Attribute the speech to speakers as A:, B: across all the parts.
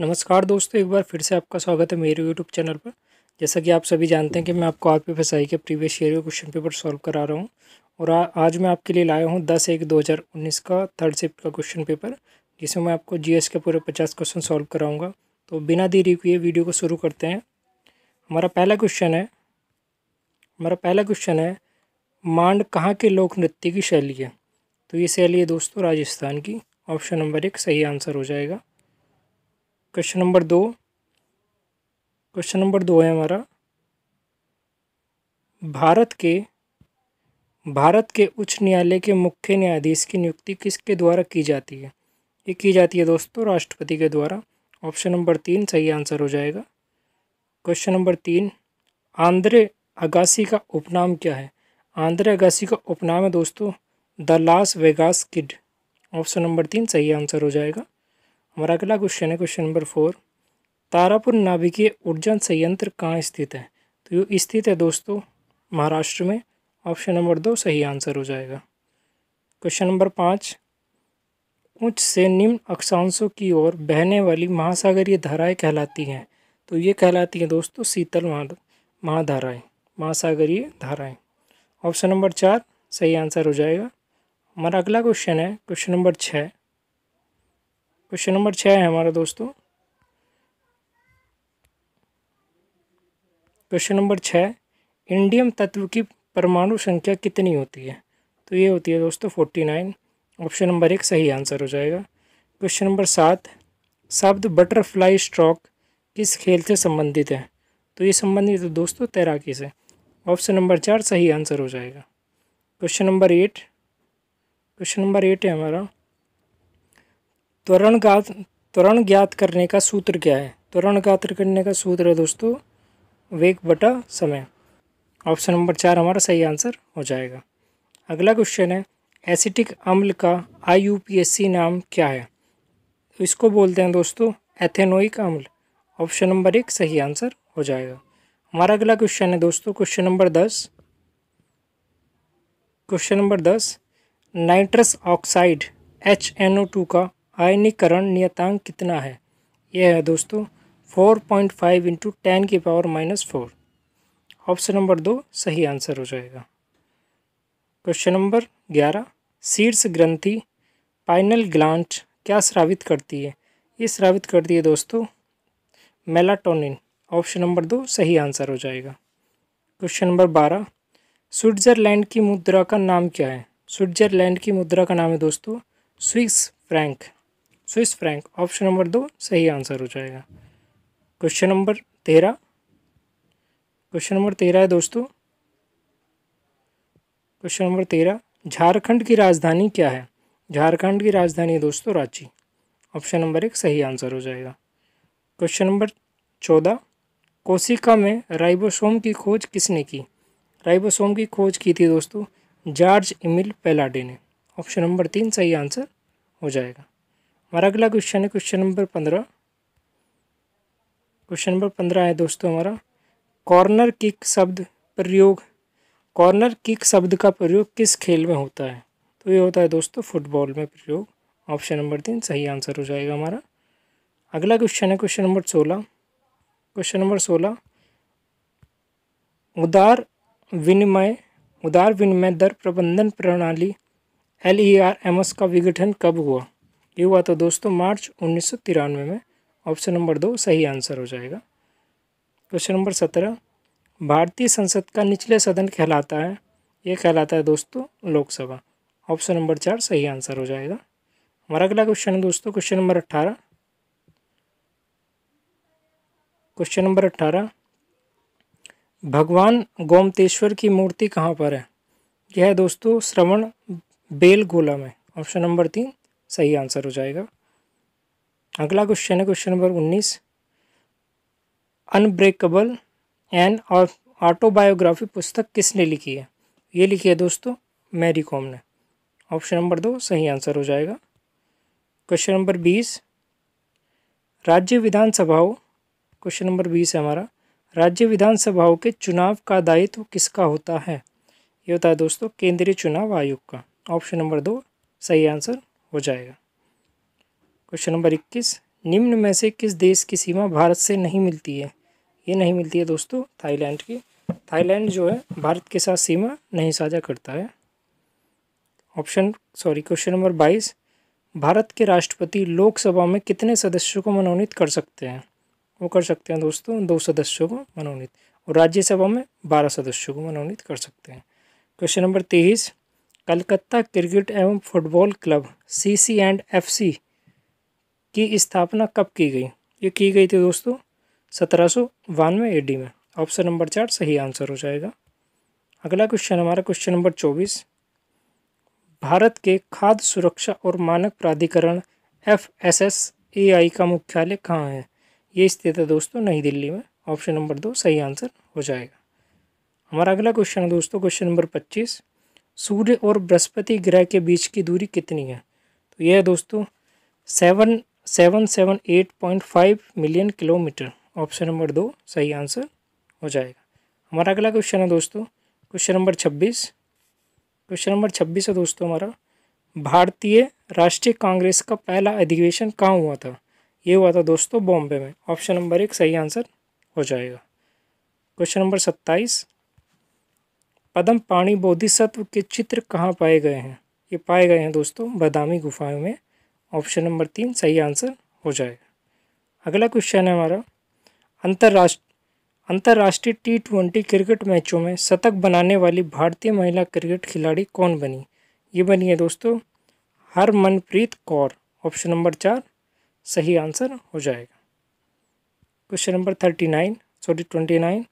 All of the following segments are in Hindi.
A: नमस्कार दोस्तों एक बार फिर से आपका स्वागत है मेरे यूट्यूब चैनल पर जैसा कि आप सभी जानते हैं कि मैं आपको आप फसाई के प्रीवियस ईयर के क्वेश्चन पेपर सॉल्व करा रहा हूँ और आ, आज मैं आपके लिए लाया हूँ दस एक दो हज़ार उन्नीस का थर्ड शिफ्ट का क्वेश्चन पेपर जिसमें मैं आपको जीएस के पूरे पचास क्वेश्चन सॉल्व कराऊँगा तो बिना देरी किए वीडियो को शुरू करते हैं हमारा पहला क्वेश्चन है हमारा पहला क्वेश्चन है मांड कहाँ के लोक नृत्य की शैली है तो ये शैली है दोस्तों राजस्थान की ऑप्शन नंबर एक सही आंसर हो जाएगा क्वेश्चन नंबर दो क्वेश्चन नंबर दो है हमारा भारत के भारत के उच्च न्यायालय के मुख्य न्यायाधीश की नियुक्ति किसके द्वारा की जाती है ये की जाती है दोस्तों राष्ट्रपति के द्वारा ऑप्शन नंबर तीन सही आंसर हो जाएगा क्वेश्चन नंबर तीन आंध्रे अगासी का उपनाम क्या है आंध्र अगासी का उपनाम है दोस्तों the Las Vegas kid option number तीन सही आंसर हो जाएगा हमारा अगला क्वेश्चन है क्वेश्चन नंबर फोर तारापुर नाभिकीय ऊर्जा संयंत्र कहाँ स्थित है तो ये स्थित है दोस्तों महाराष्ट्र में ऑप्शन नंबर दो सही आंसर हो जाएगा क्वेश्चन नंबर पाँच उच्च से निम्न अक्षांशों की ओर बहने वाली महासागरीय धाराएं कहलाती हैं तो ये कहलाती हैं दोस्तों शीतल महा महाधाराएँ महासागरीय धाराएँ ऑप्शन नंबर चार सही आंसर हो जाएगा हमारा अगला क्वेश्चन है क्वेश्चन नंबर छः क्वेश्चन नंबर छः है हमारा दोस्तों क्वेश्चन नंबर छः इंडियम तत्व की परमाणु संख्या कितनी होती है तो ये होती है दोस्तों फोर्टी नाइन ऑप्शन नंबर एक सही आंसर हो जाएगा क्वेश्चन नंबर सात शब्द बटरफ्लाई स्ट्रोक किस खेल से संबंधित है तो ये संबंधित है दोस्तों तैराकी से ऑप्शन नंबर चार सही आंसर हो जाएगा question number eight question number eight है हमारा त्वरण गात त्वरण ज्ञात करने का सूत्र क्या है त्वरण गात्र करने का सूत्र है दोस्तों वेग बटा समय ऑप्शन नंबर चार हमारा सही आंसर हो जाएगा अगला क्वेश्चन है एसिटिक अम्ल का आई नाम क्या है इसको बोलते हैं दोस्तों एथेनोइक अम्ल ऑप्शन नंबर एक सही आंसर हो जाएगा हमारा अगला क्वेश्चन है दोस्तों क्वेश्चन नंबर दस क्वेश्चन नंबर दस nitrous oxide H N O two का आयनीकरण नियतांक कितना है यह है दोस्तों four point five into ten की power minus four option number दो सही आंसर हो जाएगा क्वेश्चन नंबर ग्यारह शीर्ष ग्रंथि पाइनल ग्लांट क्या स्रावित करती है ये स्रावित करती है दोस्तों मेलाटोनिन ऑप्शन नंबर दो सही आंसर हो जाएगा क्वेश्चन नंबर बारह स्विट्ज़रलैंड की मुद्रा का नाम क्या है स्विट्ज़रलैंड की मुद्रा का नाम है दोस्तों Swiss franc Swiss franc option number दो सही आंसर हो जाएगा क्वेश्चन नंबर तेरह क्वेश्चन नंबर तेरह है दोस्तों क्वेश्चन नंबर तेरह झारखंड की राजधानी क्या है झारखंड की राजधानी है दोस्तों रांची ऑप्शन नंबर एक सही आंसर हो जाएगा क्वेश्चन नंबर चौदह कोशिका में राइबोसोम की खोज किसने की राइबोसोम की खोज की थी दोस्तों जॉर्ज इमिल पेलाडे ने ऑप्शन नंबर तीन सही आंसर हो जाएगा हमारा अगला क्वेश्चन है क्वेश्चन नंबर पंद्रह क्वेश्चन नंबर पंद्रह है दोस्तों हमारा कॉर्नर किक शब्द प्रयोग कॉर्नर किक शब्द का प्रयोग किस खेल में होता है तो ये होता है दोस्तों फुटबॉल में प्रयोग ऑप्शन नंबर तीन सही आंसर हो जाएगा हमारा अगला क्वेश्चन है क्वेश्चन नंबर सोलह क्वेश्चन नंबर सोलह उदार विनिमय उदार विनिमय दर प्रबंधन प्रणाली L E R M S का विघटन कब हुआ ये हुआ तो दोस्तों मार्च उन्नीस में ऑप्शन नंबर दो सही आंसर हो जाएगा क्वेश्चन नंबर सत्रह भारतीय संसद का निचले सदन कहलाता है ये कहलाता है दोस्तों लोकसभा ऑप्शन नंबर चार सही आंसर हो जाएगा हमारा अगला क्वेश्चन है दोस्तों क्वेश्चन नंबर अट्ठारह क्वेश्चन नंबर अट्ठारह भगवान गोमतेश्वर की मूर्ति कहाँ पर है यह है दोस्तों श्रवण बेलगोला में ऑप्शन नंबर तीन सही आंसर हो जाएगा अगला क्वेश्चन है क्वेश्चन नंबर उन्नीस अनब्रेकेबल एन और ऑटोबायोग्राफी पुस्तक किसने लिखी है ये लिखी है दोस्तों मैरी कॉम ने ऑप्शन नंबर दो सही आंसर हो जाएगा क्वेश्चन नंबर बीस राज्य विधानसभाओं क्वेश्चन नंबर बीस है हमारा राज्य विधानसभाओं के चुनाव का दायित्व किसका होता है ये होता है दोस्तों केंद्रीय चुनाव आयोग का ऑप्शन नंबर दो सही आंसर हो जाएगा क्वेश्चन नंबर इक्कीस निम्न में से किस देश की सीमा भारत से नहीं मिलती है ये नहीं मिलती है दोस्तों थाईलैंड की थाईलैंड जो है भारत के साथ सीमा नहीं साझा करता है ऑप्शन सॉरी क्वेश्चन नंबर बाईस भारत के राष्ट्रपति लोकसभा में कितने सदस्यों को मनोनीत कर सकते हैं वो कर सकते हैं दोस्तों दो सदस्यों को मनोनीत और राज्यसभा में बारह सदस्यों को मनोनीत कर सकते हैं क्वेश्चन नंबर तेईस कलकत्ता क्रिकेट एवं football club CC and FC की स्थापना कब की गई ये की गई थी दोस्तों सत्रह सौ बानवे एडी में ऑप्शन नंबर चार सही आंसर हो जाएगा अगला क्वेश्चन हमारा क्वेश्चन नंबर चौबीस भारत के खाद्य सुरक्षा और मानक प्राधिकरण F S S A I का मुख्यालय कहाँ है ये स्थित है दोस्तों नई दिल्ली में ऑप्शन नंबर दो सही आंसर हो जाएगा हमारा अगला क्वेश्चन है दोस्तों क्वेश्चन नंबर पच्चीस सूर्य और बृहस्पति ग्रह के बीच की दूरी कितनी है तो यह है दोस्तों seven seven seven eight point five million kilometre option number दो सही आंसर हो जाएगा हमारा अगला क्वेश्चन है दोस्तों क्वेश्चन नंबर छब्बीस क्वेश्चन नंबर छब्बीस है दोस्तों हमारा भारतीय राष्ट्रीय कांग्रेस का पहला अधिवेशन कहाँ हुआ था ये हुआ था दोस्तों बॉम्बे में ऑप्शन नंबर एक सही आंसर हो जाएगा क्वेश्चन नंबर सत्ताईस पदम पाणी बोधिसत्व के चित्र कहाँ पाए गए हैं ये पाए गए हैं दोस्तों बादामी गुफाओं में ऑप्शन नंबर तीन सही आंसर हो जाएगा अगला क्वेश्चन है हमारा अंतर्राष्ट्र अंतर्राष्ट्रीय टी ट्वेंटी क्रिकेट मैचों में शतक बनाने वाली भारतीय महिला क्रिकेट खिलाड़ी कौन बनी ये बनी है दोस्तों हरमनप्रीत कौर ऑप्शन नंबर चार सही आंसर हो जाएगा question number thirty nine sorry twenty nine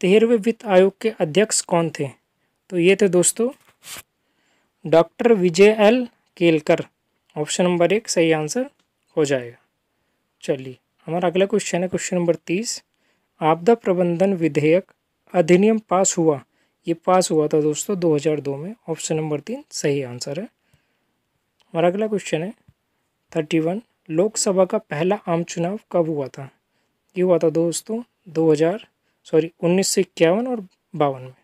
A: तेरहवें वित्त आयोग के अध्यक्ष कौन थे तो ये थे दोस्तों doctor Vijay L Kelkar option number एक सही आंसर हो जाएगा चलिए हमारा अगला क्वेश्चन है क्वेश्चन नंबर तीस आपदा प्रबंधन विधेयक अधिनियम पास हुआ ये पास हुआ था दोस्तों 2002 में ऑप्शन नंबर तीन सही आंसर है हमारा अगला क्वेश्चन है थर्टी वन लोकसभा का पहला आम चुनाव कब हुआ था ये हुआ था दोस्तों 2000 सॉरी उन्नीस और बावन में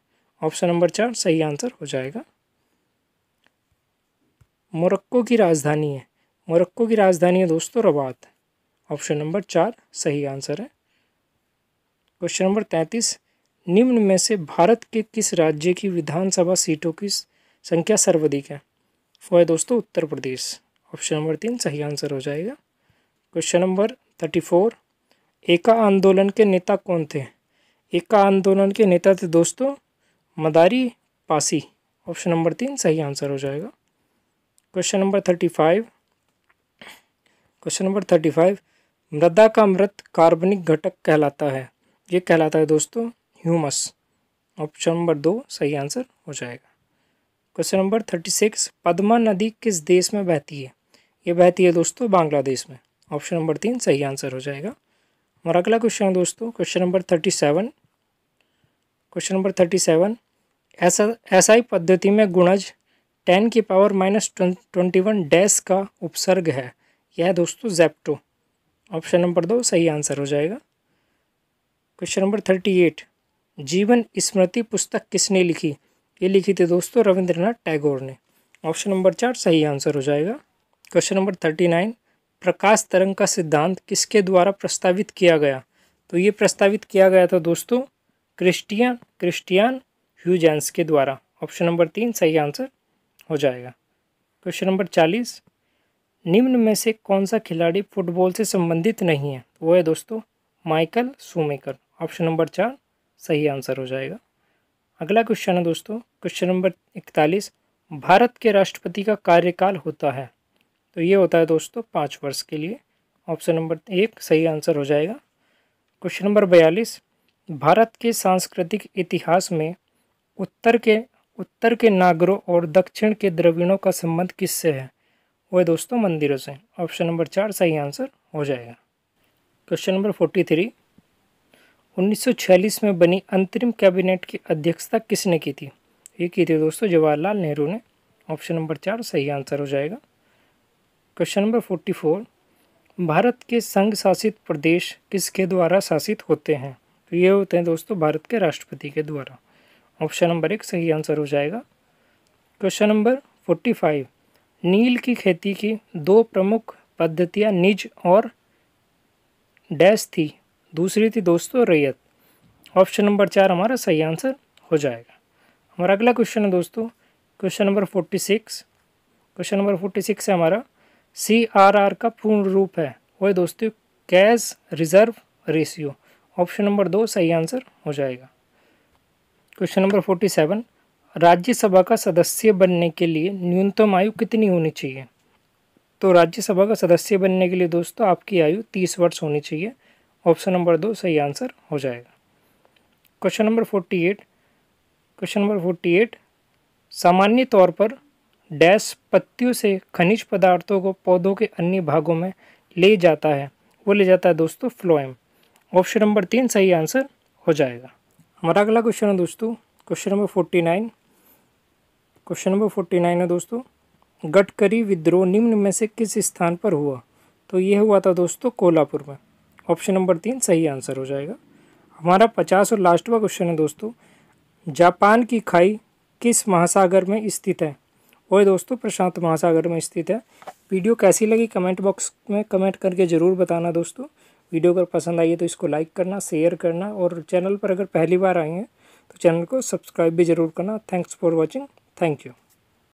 A: ऑप्शन नंबर चार सही आंसर हो जाएगा मोरक्को की राजधानी है मोरक्को की राजधानी है दोस्तों रबात ऑप्शन नंबर चार सही आंसर है क्वेश्चन नंबर तैंतीस निम्न में से भारत के किस राज्य की विधानसभा सीटों की संख्या सर्वाधिक है वो है दोस्तों उत्तर प्रदेश ऑप्शन नंबर तीन सही आंसर हो जाएगा क्वेश्चन नंबर थर्टी फोर एका आंदोलन के नेता कौन थे एका आंदोलन के नेता थे दोस्तों मदारी पासी ऑप्शन नंबर तीन सही आंसर हो जाएगा question number thirty five question number thirty five मृदा का मृत कार्बनिक घटक कहलाता है ये कहलाता है दोस्तों ह्यूमस ऑप्शन नंबर दो सही आंसर हो जाएगा question number thirty six Padma नदी किस देश में बहती है ये बहती है दोस्तों बांग्लादेश में ऑप्शन नंबर तीन सही आंसर हो जाएगा और अगला क्वेश्चन है दोस्तों question number thirty seven question number thirty seven ऐसा ऐसा ही पद्धति में गुणज टेन की power minus twenty one dash का उपसर्ग है यह दोस्तों जैप्टो ऑप्शन नंबर दो सही आंसर हो जाएगा क्वेश्चन नंबर थर्टी एट जीवन स्मृति पुस्तक किसने लिखी ये लिखी थी दोस्तों रविंद्रनाथ टैगोर ने ऑप्शन नंबर चार सही आंसर हो जाएगा क्वेश्चन नंबर थर्टी नाइन प्रकाश तरंग का सिद्धांत किसके द्वारा प्रस्तावित किया गया तो ये प्रस्तावित किया गया था दोस्तों क्रिस्टियन क्रिस्टियन ह्यूजेंस के द्वारा ऑप्शन नंबर तीन सही आंसर हो जाएगा क्वेश्चन नंबर चालीस निम्न में से कौन सा खिलाड़ी फुटबॉल से संबंधित नहीं है वो है दोस्तों माइकल सुमेकर ऑप्शन नंबर चार सही आंसर हो जाएगा अगला क्वेश्चन है दोस्तों क्वेश्चन नंबर इकतालीस भारत के राष्ट्रपति का कार्यकाल होता है तो ये होता है दोस्तों पाँच वर्ष के लिए ऑप्शन नंबर एक सही आंसर हो जाएगा क्वेश्चन नंबर बयालीस भारत के सांस्कृतिक इतिहास में उत्तर के उत्तर के नागरों और दक्षिण के द्रविणों का संबंध किससे है वह दोस्तों मंदिरों से ऑप्शन नंबर चार सही आंसर हो जाएगा क्वेश्चन नंबर फोर्टी थ्री 1946 में बनी अंतरिम कैबिनेट की अध्यक्षता किसने की थी ये की थी दोस्तों जवाहरलाल नेहरू ने ऑप्शन नंबर चार सही आंसर हो जाएगा question number forty four Bharat के संघ शासित प्रदेश किसके द्वारा शासित होते हैं तो ये होते हैं दोस्तों भारत के राष्ट्रपति के द्वारा ऑप्शन नंबर एक सही आंसर हो जाएगा क्वेश्चन नंबर फोर्टी फाइव नील की खेती की दो प्रमुख पद्धतियाँ निज और डैश थी दूसरी थी दोस्तों रैयत ऑप्शन नंबर चार हमारा सही आंसर हो जाएगा हमारा अगला क्वेश्चन है दोस्तों question number forty six question number forty six है हमारा सी आर आर का पूर्ण रूप है वह दोस्तों cash reserve ratio option number दो सही आंसर हो जाएगा question number forty seven Rajya Sabha का सदस्य बनने के लिए न्यूनतम आयु कितनी होनी चाहिए तो राज्यसभा का सदस्य बनने के लिए दोस्तों आपकी आयु तीस वर्ष होनी चाहिए ऑप्शन नंबर दो सही आंसर हो जाएगा question number forty eight question number forty eight सामान्य तौर पर डैश पत्तियों से खनिज पदार्थों को पौधों के अन्य भागों में ले जाता है वो ले जाता है दोस्तों फ्लोएम ऑप्शन नंबर तीन सही आंसर हो जाएगा हमारा अगला क्वेश्चन है दोस्तों question number forty nine question number forty nine है दोस्तों गटकरी विद्रोह निम्न में से किस स्थान पर हुआ तो यह हुआ था दोस्तों कोल्हापुर में ऑप्शन नंबर तीन सही आंसर हो जाएगा हमारा पचास और लास्टवा क्वेश्चन है दोस्तों जापान की खाई किस महासागर में स्थित है और दोस्तों प्रशांत महासागर में स्थित है वीडियो कैसी लगी कमेंट बॉक्स में कमेंट करके ज़रूर बताना दोस्तों वीडियो अगर पसंद आई है तो इसको लाइक करना शेयर करना और चैनल पर अगर पहली बार आए हैं तो चैनल को सब्सक्राइब भी ज़रूर करना thanks for watching thank you